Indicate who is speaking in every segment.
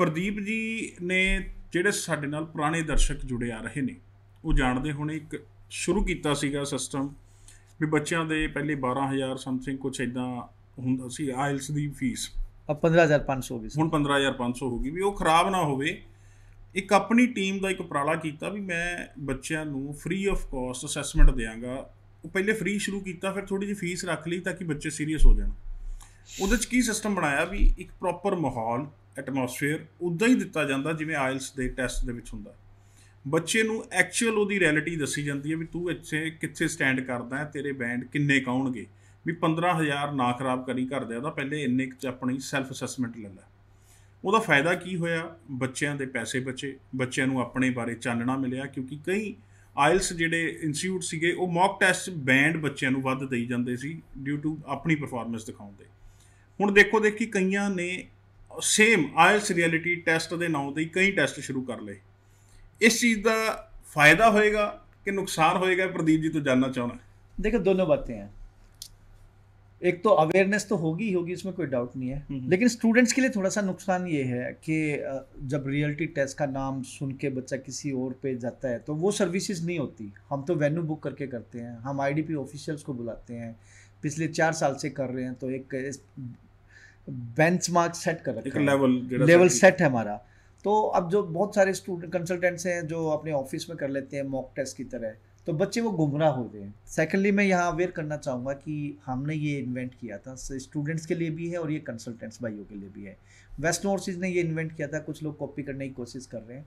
Speaker 1: ਪ੍ਰਦੀਪ ਜੀ ਨੇ ਜਿਹੜੇ ਸਾਡੇ ਨਾਲ ਪੁਰਾਣੇ ਦਰਸ਼ਕ ਜੁੜੇ ਆ ਰਹੇ ਨੇ ਉਹ ਜਾਣਦੇ ਹੋਣੇ ਇੱਕ ਸ਼ੁਰੂ ਕੀਤਾ ਸੀਗਾ ਸਿਸਟਮ ਵੀ ਬੱਚਿਆਂ ਦੇ ਪਹਿਲੇ 12000 ਸਮਥਿੰਗ ਕੁਝ ਇਦਾਂ ਹੁੰਦਾ ਸੀ ਆਇਲਸ ਦੀ ਫੀਸ ਆ 15500 ਹੋ ਗਈ ਹੁਣ 15500 ਹੋ ਗਈ ਵੀ ਉਹ ਖਰਾਬ ਨਾ ਹੋਵੇ ਇੱਕ ਆਪਣੀ ਟੀਮ ਦਾ ਇੱਕ ਉਪਰਾਲਾ ਕੀਤਾ ਵੀ ਮੈਂ ਬੱਚਿਆਂ ਨੂੰ ਫ੍ਰੀ ਆਫ ਕਾਸਟ ਅਸੈਸਮੈਂਟ ਦੇਵਾਂਗਾ ਉਹ ਪਹਿਲੇ ਫ੍ਰੀ ਸ਼ੁਰੂ ਕੀਤਾ ਫਿਰ ਥੋੜੀ ਜਿਹੀ ਫੀਸ ਰੱਖ ਲਈ ਤਾਂ ਕਿ ਬੱਚੇ ਸੀਰੀਅਸ ਹੋ ਜਾਣ ਉਹਦੇ ਚ ਕੀ ਸਿਸਟਮ ਬਣਾਇਆ ਵੀ ਇੱਕ ਪ੍ਰੋਪਰ ਮਾਹੌਲ ਐਟਮੋਸਫੇਅਰ ਉਦਾਂ ਹੀ ਦਿੱਤਾ ਜਾਂਦਾ ਜਿਵੇਂ ਆਇਲਸ ਦੇ ਟੈਸਟ ਦੇ ਵਿੱਚ ਹੁੰਦਾ ਬੱਚੇ ਨੂੰ ਐਕਚੁਅਲ ਉਹਦੀ ਰਿਐਲਿਟੀ ਦੱਸੀ ਜਾਂਦੀ ਹੈ ਵੀ ਤੂੰ ਇੱਥੇ ਕਿੱਥੇ ਸਟੈਂਡ ਕਰਦਾ ਹੈ ਤੇਰੇ ਬੈਂਡ ਕਿੰਨੇ ਕਾਉਣਗੇ ਵੀ 15000 ਨਾ ਖਰਾਬ ਕਰੀ ਕਰਦੇ ਉਹਦਾ ਪਹਿਲੇ ਇੰਨੇ ਚ ਆਪਣੀ ਸੈਲਫ ਅਸੈਸਮੈਂਟ ਲੈ ਲੈ ਉਹਦਾ ਫਾਇਦਾ ਕੀ ਹੋਇਆ ਬੱਚਿਆਂ ਦੇ ਪੈਸੇ ਬਚੇ ਬੱਚਿਆਂ ਨੂੰ ਆਪਣੇ ਬਾਰੇ ਚਾਨਣਾ ਮਿਲਿਆ ਕਿਉਂਕਿ ਕਈ ਆਇਲਸ ਜਿਹੜੇ ਇੰਸਟੀਚਿਊਟ ਸੀਗੇ ਉਹ ਮੌਕ ਟੈਸਟ ਬੈਂਡ ਬੱਚਿਆਂ ਨੂੰ ਵੱਧ ਦੇਈ ਜਾਂਦੇ ਸੀ ਡਿਊ ਟੂ ਆਪਣੀ ਪਰਫਾਰਮੈਂਸ ਦਿਖਾਉਂਦੇ ਹੁਣ ਦੇਖੋ ਦੇਖੀ ਕਈਆਂ ਨੇ ਸੇਮ ਆਇਲਸ ਰਿਐਲਿਟੀ ਟੈਸਟ ਦੇ ਨਾਂ ਤੇ कई टैसट शुरू कर ले इस चीज़ का फायदा होएगा कि नुकसान होएगा प्रदीप जी तो जानना चाहना
Speaker 2: देखो दोनों बातें हैं एक तो अवेयरनेस तो होगी ही होगी इसमें कोई डाउट नहीं है लेकिन स्टूडेंट्स के लिए थोड़ा सा नुकसान ये है कि जब रियलिटी टेस्ट का नाम सुन के बच्चा किसी और पे जाता है तो वो सर्विसेज नहीं होती हम तो वेन्यू बुक करके करते हैं हम आईडीपी ऑफिशियल्स को बुलाते हैं पिछले चार साल से कर रहे हैं तो एक बेंचमार्क सेट कर रखा है लेवल लेवल सेट है हमारा तो अब जो बहुत सारे स्टूडेंट कंसल्टेंट्स हैं जो अपने ऑफिस में कर लेते हैं मॉक टेस्ट की तरह तो बच्चे वो गुमराह हो गए हैं सेकेंडली मैं यहाँ अवेयर करना चाहूँगा कि हमने ये इन्वेंट किया था स्टूडेंट्स के लिए भी है और ये कंसल्टेंट्स भाइयों के लिए भी है वेस्ट नॉर्सिस ने ये इन्वेंट किया था कुछ लोग कॉपी करने की कोशिश कर रहे हैं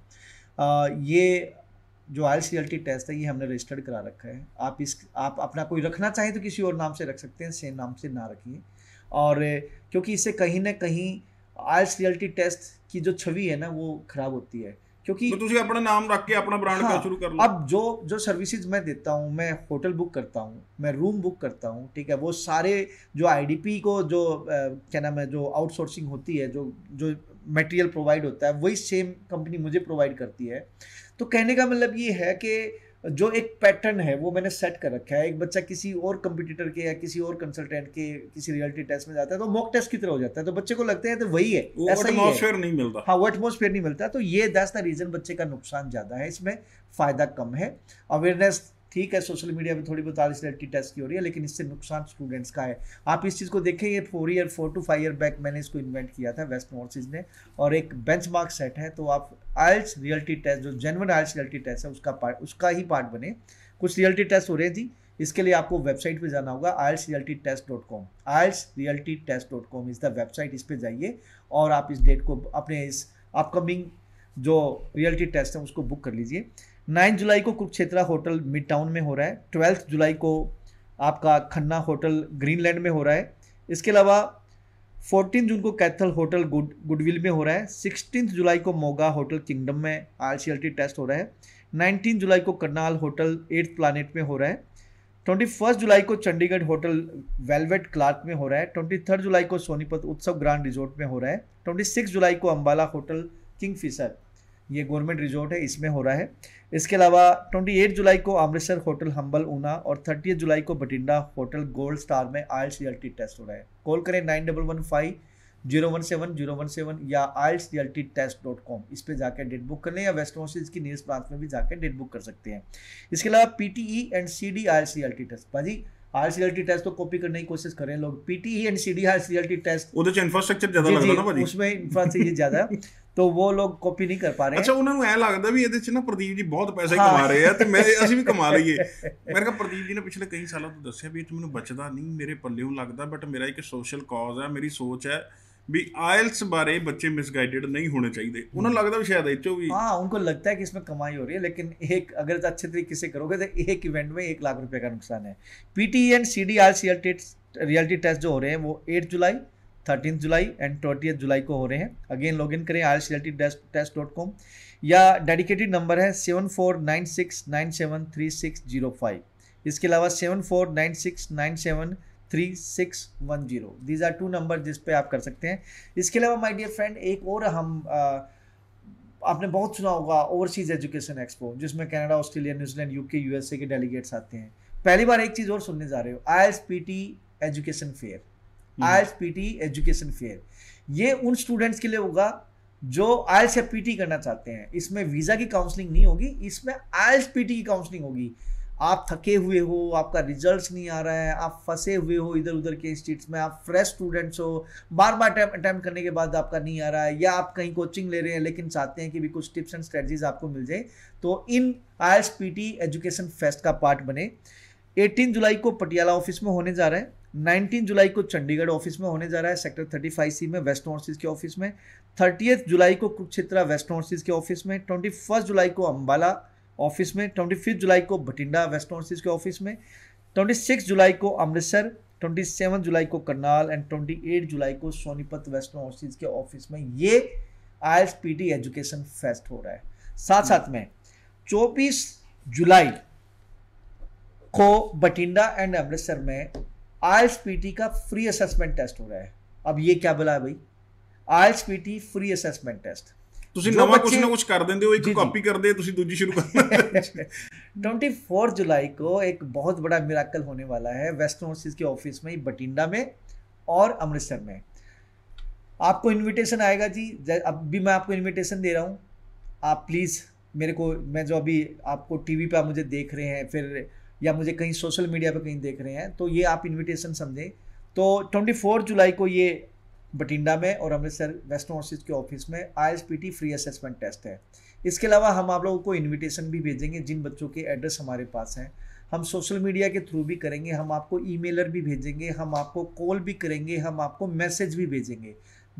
Speaker 2: आ, ये जो I C L T test है ये हमने रजिस्टर्ड करा रखा है आप इस आप अपना कोई रखना चाहें तो किसी और नाम से रख सकते हैं सेम नाम से ना रखिए और क्योंकि इससे कहीं ना कहीं आइल्स रियलिटी टेस्ट की जो छवि है ना वो खराब होती है क्योंकि तो अपना नाम रख के अपना ब्रांड हाँ, शुरू कर लो अब जो जो सर्विसेज मैं देता हूँ मैं होटल बुक करता हूँ मैं रूम बुक करता हूँ ठीक है वो सारे जो आईडीपी को जो क्या नाम है जो आउटसोर्सिंग होती है जो जो मटेरियल प्रोवाइड होता है वही सेम कंपनी मुझे प्रोवाइड करती है तो कहने का मतलब ये है कि जो एक पैटर्न है वो मैंने सेट कर रखा है एक बच्चा किसी और कंपटीटर के या किसी और कंसल्टेंट के किसी रियलिटी टेस्ट में जाता है तो मॉक टेस्ट की तरह हो जाता है तो बच्चे को लगता है तो वही है ऐसा है नहीं मिलता हाँ वो एटमोसफेयर नहीं मिलता तो ये दस द रीजन बच्चे का नुकसान ज़्यादा है इसमें फ़ायदा कम है अवेयरनेस ठीक है सोशल मीडिया पे थोड़ी बहुत आलिसलिटी टेस्ट की हो रही है लेकिन इससे नुकसान स्टूडेंट्स का है आप इस चीज़ को देखें ये four year four two five year back मैंने इसको इन्वेंट किया था वेस्ट मोर्सिस ने और एक बेंच सेट है तो आप आयल्स रियलिटी टेस्ट जो जेनवन आयल्स रियल्टी टेस्ट है उसका पार्ट उसका ही पार्ट बने कुछ रियलिटी टेस्ट हो रहे थी इसके लिए आपको वेबसाइट पे जाना होगा IELTS reality test dot com IELTS reality test dot com is the website इस पर जाइए और आप इस डेट को अपने इस अपकमिंग जो रियलिटी टेस्ट है उसको बुक कर लीजिए नाइन्थ जुलाई को कुरुक्षेत्रा होटल मिड टाउन में हो रहा है ट्वेल्थ जुलाई को आपका खन्ना होटल ग्रीनलैंड में हो रहा है इसके अलावा फोर्टीन जून को कैथल होटल गुड गुडविल में हो रहा है सिक्सटीन जुलाई को मोगा होटल किंगडम में आर टेस्ट हो रहा है नाइनटीन जुलाई को करनाल होटल एट्थ प्लानट में हो रहा है ट्वेंटी फर्स्ट जुलाई को चंडीगढ़ होटल वेलवेट क्लार्क में हो रहा है ट्वेंटी थर्ड जुलाई को सोनीपत उत्सव ग्रांड रिजोर्ट में हो रहा है ट्वेंटी सिक्स जुलाई को अम्बाला होटल किंग फिशर ये गवर्नमेंट रिजॉर्ट है इसमें हो रहा है इसके अलावा 28 जुलाई को अमृतसर होटल हम्बल ऊना और 30 जुलाई को बठिंडा होटल गोल्ड स्टार में आई टेस्ट हो रहा है कॉल करें nine double one five zero one seven zero one seven या C L T test dot com इस पर जाकर डेट बुक कर लें या वेस्ट ऑसिस की नियरेस्ट ब्रांच में भी जाकर डेट बुक कर सकते हैं इसके अलावा P T E and C D C L T test भाजी R C L T test तो कॉपी करने की कोशिश करें लोग पी टी ही and C D R C L T test ਉਹਦੇ ਚ ਇਨਫਰਾਸਟ੍ਰਕਚਰ ਜ਼ਿਆਦਾ ਲੱਗਦਾ ਨਾ ਭਾਜੀ ਉਸमें इंफ्रास्ट्रक्चर ज्यादा है तो वो लोग कॉपी नहीं कर पा रहे ਅੱਛਾ
Speaker 1: ਉਹਨਾਂ ਨੂੰ ਐ ਲੱਗਦਾ ਵੀ ਇਹਦੇ ਚ ਨਾ ਪ੍ਰਦੀਪ ਜੀ ਬਹੁਤ ਪੈਸਾ ਹੀ ਕਮਾ ਰਹੇ ਆ ਤੇ ਮੈਂ ਅਸੀਂ ਵੀ ਕਮਾ ਲਈਏ ਮੈਂ ਕਿਹਾ ਪ੍ਰਦੀਪ ਜੀ ਨੇ ਪਿਛਲੇ ਕਈ ਸਾਲਾਂ ਤੋਂ ਦੱਸਿਆ ਵੀ ਇਹ ਚ ਮੈਨੂੰ ਬਚਦਾ ਨਹੀਂ ਮੇਰੇ ਪੱਲਿਓਂ ਲੱਗਦਾ ਬਟ ਮੇਰਾ ਇੱਕ ਸੋਸ਼ਲ ਕਾਜ਼ ਹੈ ਮੇਰੀ ਸੋਚ ਹੈ भी आयल्स बारे बच्चे मिसगाइडेड नहीं होने चाहिए उन्हें हम्म। लगता
Speaker 2: भी शायद ਸ਼ਾਇਦ भी हाँ उनको लगता है कि इसमें कमाई हो रही है लेकिन एक अगर अच्छे तरीके से करोगे तो एक इवेंट में एक लाख रुपए का नुकसान है PT and C D R C L reality test जो हो रहे हैं वो एट जुलाई थर्टीन जुलाई एंड ट्वेंटी जुलाई को हो रहे हैं अगेन लॉग इन करें R C L T test dot com या डेडिकेटेड नंबर है seven four nine six nine seven three six zero five इसके अलावा seven four nine six nine seven three six one zero these are two number जिस पे आप कर सकते हैं इसके अलावा माय डियर फ्रेंड एक और हम आ, आपने बहुत सुना होगा ओवरसीज एजुकेशन एक्सपो जिसमें Canada Australia New Zealand UK USA के डेलीगेट्स आते हैं पहली बार एक चीज़ और सुनने जा रहे हो I education fair I education fair ये उन स्टूडेंट्स के लिए होगा जो आयल्स या पीटी करना चाहते हैं इसमें वीज़ा की काउंसलिंग नहीं होगी इसमें आयल्स पीटी की काउंसलिंग होगी आप थके हुए हो आपका रिजल्ट्स नहीं आ रहा है आप फंसे हुए हो इधर उधर के स्टेट्स में आप फ्रेश स्टूडेंट्स हो बार बार अटैम्प्ट करने के बाद आपका नहीं आ रहा है या आप कहीं कोचिंग ले रहे हैं लेकिन चाहते हैं कि भी कुछ टिप्स एंड स्ट्रेटजीज आपको मिल जाए तो इन I S P T education fest का पार्ट बने एटीन जुलाई को पटियाला ऑफिस में होने जा रहा है 19 जुलाई को चंडीगढ़ ऑफिस में होने जा रहा है सेक्टर 35 सी में वेस्ट नॉर्थ के ऑफिस में थर्टी जुलाई को कुरुक्षेत्रा वेस्ट नॉर्थ के ऑफिस में ट्वेंटी जुलाई को अम्बाला ऑफिस में ट्वेंटी फिफ्थ जुलाई को बठिंडा वेस्ट नॉर्थ के ऑफिस में ट्वेंटी सिक्स जुलाई को अमृतसर ट्वेंटी सेवन जुलाई को करनाल एंड ट्वेंटी एट जुलाई को सोनीपत वेस्ट नॉर्थ के ऑफिस में ये आई एजुकेशन फेस्ट हो रहा है साथ साथ में चौबीस जुलाई को बठिंडा एंड अमृतसर में आई का फ्री असेसमेंट टेस्ट हो रहा है अब ये क्या बोला है भाई आई फ्री असेसमेंट टेस्ट ਤੁਸੀਂ ਨਵਾਂ ਕੁਝ ਨਾ ਕੁਝ ਕਰ ਦਿੰਦੇ ਹੋ ਇੱਕ ਕਾਪੀ ਕਰਦੇ ਹੋ ਤੁਸੀਂ ਦੂਜੀ ਸ਼ੁਰੂ करना 24 जुलाई को एक बहुत बड़ा ਮਿਰਾਕਲ होने वाला है ਵੈਸਟ ओवरसीज के ऑफिस में ਬਟਿੰਡਾ में और अमृतसर में आपको इनविटेशन आएगा जी अब भी मैं आपको इनविटेशन दे रहा हूँ आप प्लीज़ मेरे को मैं जो अभी आपको टीवी पे आप मुझे देख रहे हैं फिर या मुझे कहीं सोशल मीडिया पे कहीं देख रहे हैं तो ये आप इनविटेशन समझें तो 24 जुलाई को ये बठिंडा में और अमृतसर वेस्ट नॉर्थ के ऑफिस में आई फ्री असेसमेंट टेस्ट है इसके अलावा हम आप लोगों को इनविटेशन भी भेजेंगे जिन बच्चों के एड्रेस हमारे पास हैं हम सोशल मीडिया के थ्रू भी करेंगे हम आपको ई भी भेजेंगे हम आपको कॉल भी करेंगे हम आपको मैसेज भी भेजेंगे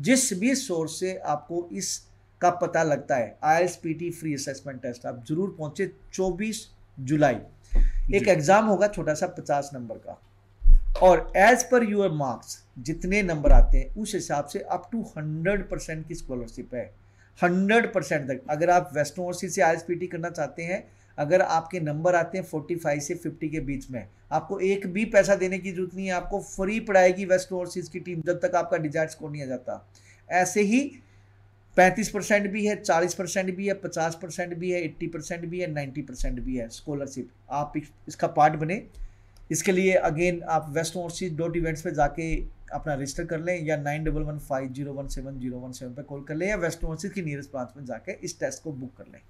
Speaker 2: जिस भी सोर्स से आपको इस का पता लगता है आई फ्री असेसमेंट टेस्ट आप जरूर पहुँचे चौबीस जुलाई एक एग्ज़ाम होगा छोटा सा पचास नंबर का और एज पर यूर मार्क्स जितने नंबर आते हैं उस हिसाब से अप टू हंड्रेड परसेंट की स्कॉलरशिप है हंड्रेड परसेंट तक अगर आप वेस्ट ओवरसी से आई करना चाहते हैं अगर आपके नंबर आते हैं फोर्टी फाइव से फिफ्टी के बीच में आपको एक भी पैसा देने की जरूरत नहीं है आपको फ्री पढ़ाएगी वेस्टर्न ओवरसीज़ की टीम जब तक आपका डिजायर स्कोर नहीं आ जाता ऐसे ही पैंतीस परसेंट भी है चालीस परसेंट भी है पचास परसेंट भी है एट्टी परसेंट भी है नाइन्टी परसेंट भी है स्कॉलरशिप आप इसका पार्ट बने इसके लिए अगेन आप वेस्ट ओवरसीज डॉट इवेंट्स पे जाके अपना रजिस्टर कर लें या nine double one five zero one seven zero one seven पर कॉल कर लें या वेस्ट ओवरसीज की नियरेस्ट ब्रांच में जाके इस टेस्ट को बुक कर लें